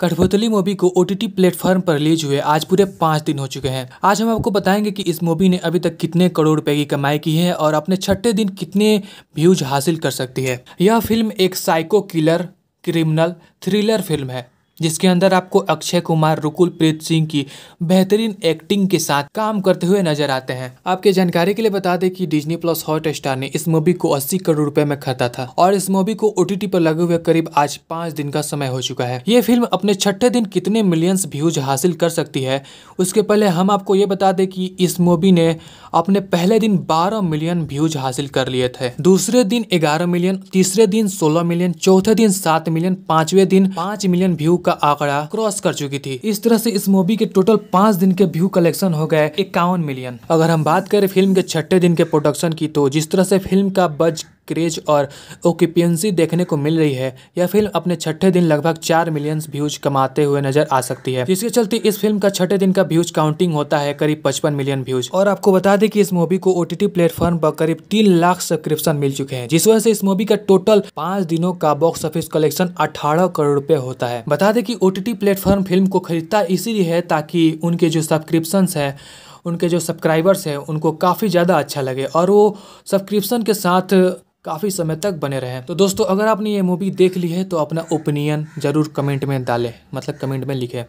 कठपुतली मूवी को O T platform पर रिलीज हुए आज पूरे पाँच दिन हो चुके हैं आज हम आपको बताएंगे कि इस मूवी ने अभी तक कितने करोड़ रुपए की कमाई की है और अपने छठे दिन कितने व्यूज हासिल कर सकती है यह फिल्म एक psycho killer criminal thriller film है जिसके अंदर आपको अक्षय कुमार रुकुल प्रीत सिंह की बेहतरीन एक्टिंग के साथ काम करते हुए नजर आते हैं आपके जानकारी के लिए बता दें कि डिज्नी प्लस हॉट स्टार ने इस मूवी को 80 करोड़ रुपए में खरीदा था और इस मूवी को ओटीटी पर लगे हुए करीब आज पांच दिन का समय हो चुका है ये फिल्म अपने छठे दिन कितने मिलियंस व्यूज हासिल कर सकती है उसके पहले हम आपको ये बता दें कि इस मूवी ने अपने पहले दिन बारह मिलियन व्यूज हासिल कर लिए थे दूसरे दिन ग्यारह मिलियन तीसरे दिन सोलह मिलियन चौथे दिन सात मिलियन पांचवे दिन पांच मिलियन व्यू का आंकड़ा क्रॉस कर चुकी थी इस तरह से इस मूवी के टोटल पांच दिन के व्यू कलेक्शन हो गए इक्यावन मिलियन अगर हम बात करें फिल्म के छठे दिन के प्रोडक्शन की तो जिस तरह से फिल्म का बज क्रेज और ओकिपियंसी देखने को मिल रही है यह फिल्म अपने छठे दिन लगभग चार मिलियन व्यूज कमाते हुए नजर आ सकती है जिसके चलते इस फिल्म का छठे दिन का व्यूज काउंटिंग होता है करीब पचपन मिलियन व्यूज और आपको बता दें कि इस मूवी को ओटीटी प्लेटफॉर्म पर करीब तीन लाख सब्सक्रिप्शन मिल चुके हैं जिस वजह से इस मूवी का टोटल पांच दिनों का बॉक्स ऑफिस कलेक्शन अठारह करोड़ रूपए होता है बता दें कि ओटीटी प्लेटफॉर्म फिल्म को खरीदता इसीलिए है ताकि उनके जो सब्सक्रिप्शन है उनके जो सब्सक्राइबर्स हैं उनको काफ़ी ज़्यादा अच्छा लगे और वो सब्सक्रिप्शन के साथ काफ़ी समय तक बने रहें तो दोस्तों अगर आपने ये मूवी देख ली है तो अपना ओपिनियन ज़रूर कमेंट में डालें मतलब कमेंट में लिखें